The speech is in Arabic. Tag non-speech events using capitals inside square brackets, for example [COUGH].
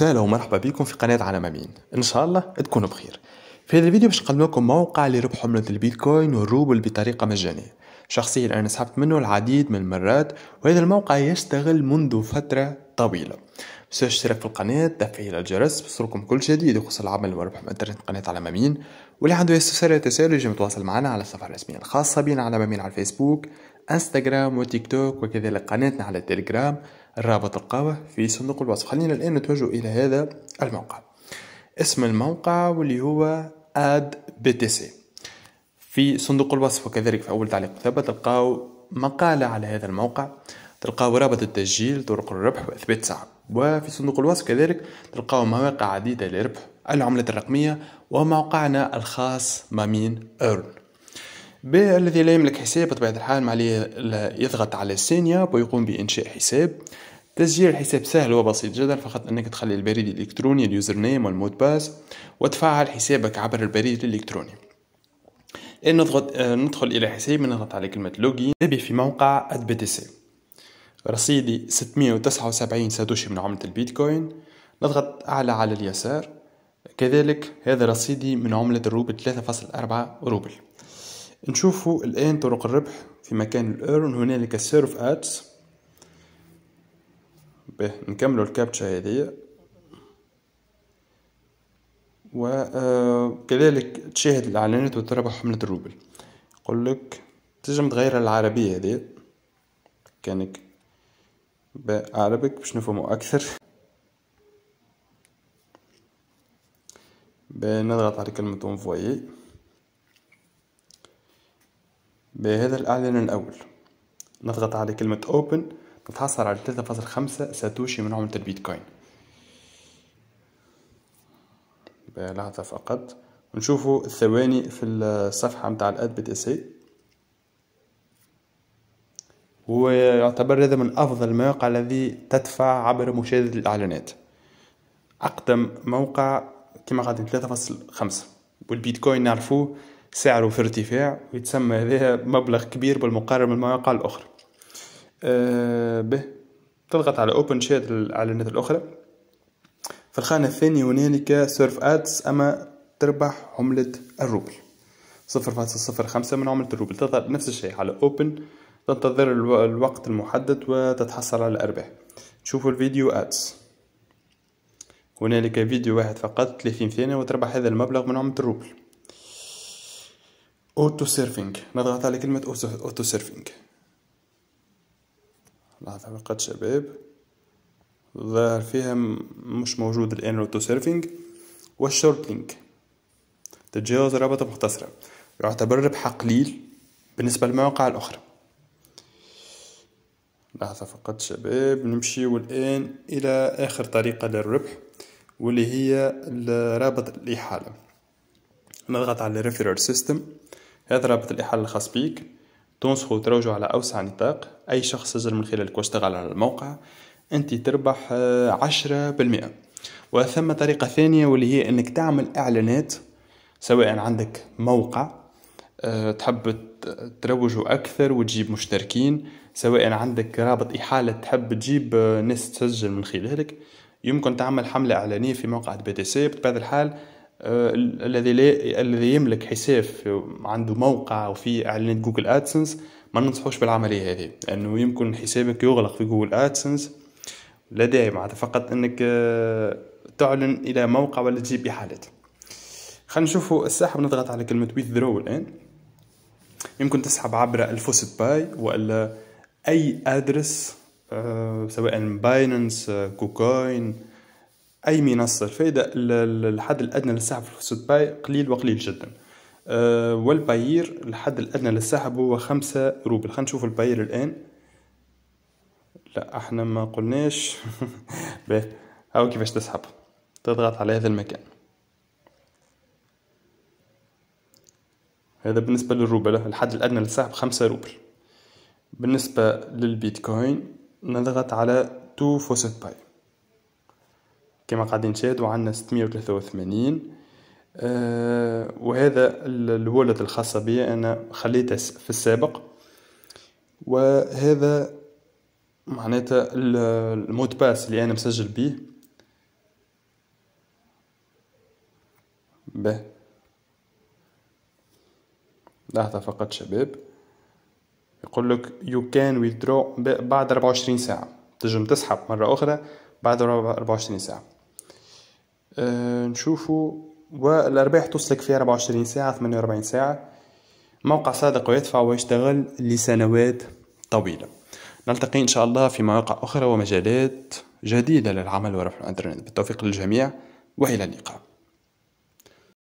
سهلا ومرحبا بكم في قناة أمين ان شاء الله تكونوا بخير في هذا الفيديو باش نقدم لكم موقع لربح عملة البيتكوين والروبل بطريقة مجانية شخصيا انا سحبت منه العديد من المرات وهذا الموقع يشتغل منذ فترة طويلة بس اشترك في القناة تفعيل الجرس بصركم كل جديد يخص العمل والربح من انترنت قناة أمين واللي عنده استفسار تساؤل يجي يتواصل معنا على الصفحة الرسمية الخاصة بنا على مامين على الفيسبوك انستغرام وتيك توك وكذلك قناتنا على التليجرام الرابط تلقاوه في صندوق الوصف خلينا الآن نتوجه إلى هذا الموقع اسم الموقع واللي هو اد بي تي سي في صندوق الوصف وكذلك في أول تعليق ثبت تلقاو مقالة على هذا الموقع تلقاو رابط التسجيل طرق الربح وإثبات سعر وفي صندوق الوصف كذلك تلقاو مواقع عديدة لربح العملة الرقمية وموقعنا الخاص مامين ايرن الذي لا يملك حساب بطبيعة الحال ما عليه يضغط على سينيا ويقوم بإنشاء حساب تسجيل الحساب سهل وبسيط جدا فقط انك تخلي البريد الالكتروني اليوزر نيم والمود باس وتفعل حسابك عبر البريد الالكتروني الان نضغط آه، ندخل الى حسابي نضغط على كلمه لوجين نبي في موقع بي تي سي رصيدي 679 ساتوشي من عمله البيتكوين نضغط اعلى على اليسار كذلك هذا رصيدي من عملة الروبل 3.4 روبل نشوفوا الآن طرق الربح في مكان الأيرون هنالك السيرف أدز باه نكملو الكابتشا هذه وكذلك آه، تشاهد الاعلانات وتربح من الروبل يقول لك تنجم تغير العربية هذه كانك بعربك باش نفهمو اكثر [LAUGHS] بنضغط على كلمة انفويي بهذا الاعلان الاول نضغط على كلمة open بتحصل على فاصل خمسة ساتوشي من عملة البيتكوين يبقى لحظة فقط ونشوفوا الثواني في الصفحة متاع الاد بي سي ويعتبر هذا من أفضل المواقع الذي تدفع عبر مشاهدة الإعلانات أقدم موقع كما قاعد خمسة والبيتكوين نعرفوه سعره في ارتفاع ويتسمى هذا مبلغ كبير بالمقارنة بالمواقع الأخرى آه، به تضغط على اوبن شير الاعلانات الاخرى في الخانة الثانية هنالك سيرف ادس اما تربح عملة الروبل 0.05 من عملة الروبل تضغط نفس الشيء على اوبن تنتظر الوقت المحدد وتتحصل على الارباح تشوفوا الفيديو ادس هنالك فيديو واحد فقط 30 ثانية وتربح هذا المبلغ من عملة الروبل اوتو سيرفينج نضغط على كلمة اوتو سيرفينج لحظة فرقة شباب ظاهر فيها مش موجود الآن الأوتو سيرفينج والشورت لينك تتجاوز رابطة مختصرة يعتبر ربحها قليل بالنسبة للمواقع الأخرى لحظة فقط شباب نمشي الآن إلى آخر طريقة للربح واللي هي رابط الإحالة نضغط على ريفيرال سيستم هذا رابط الإحالة الخاص بيك تنسخه وتروجه على أوسع نطاق أي شخص سجل من خلالك واشتغل على الموقع أنت تربح آه، عشرة بالمئة وثم طريقة ثانية واللي هي أنك تعمل إعلانات سواء عندك موقع آه، تحب تروجه أكثر وتجيب مشتركين سواء عندك رابط إحالة تحب تجيب آه، ناس تسجل من خلالك يمكن تعمل حملة إعلانية في موقع بي تي سي بطبيعة الحال الذي الذي يملك حساب عنده موقع وفي اعلانات جوجل ادسنس ما ننصحوش بالعمليه هذه لانه يمكن حسابك يغلق في جوجل ادسنس لا داعي معناتها فقط انك آه، تعلن الى موقع ولا تجيب احالات خلينا نشوفوا السحب نضغط على كلمه withdraw الان يمكن تسحب عبر الفوست باي ولا اي ادرس آه، سواء بايننس آه، كوكاين اي منصه الفائده الحد الادنى للسحب في الفوست باي قليل وقليل جدا آه، والباير الحد الادنى للسحب هو خمسة روبل خلينا نشوف الباير الان لا احنا ما قلناش [LAUGHS] باهي هاو كيفاش تسحب تضغط على هذا المكان هذا بالنسبة للروبل الحد الأدنى للسحب خمسة روبل بالنسبة للبيتكوين نضغط على تو فوسيت باي كما قاعدين نشاهدوا عندنا ستمية وثمانين آه، وهذا الولد الخاصة بي أنا خليته في السابق وهذا معناتها المود باس اللي أنا مسجل بيه به لحظة فقط شباب يقول لك you can withdraw بعد 24 ساعة تجم تسحب مرة أخرى بعد 24 ساعة أه نشوفوا والأرباح تسلك في 24 ساعة 48 ساعة موقع صادق ويدفع ويشتغل لسنوات طويلة نلتقي إن شاء الله في مواقع أخرى ومجالات جديدة للعمل ورفع الإنترنت بالتوفيق للجميع وإلى اللقاء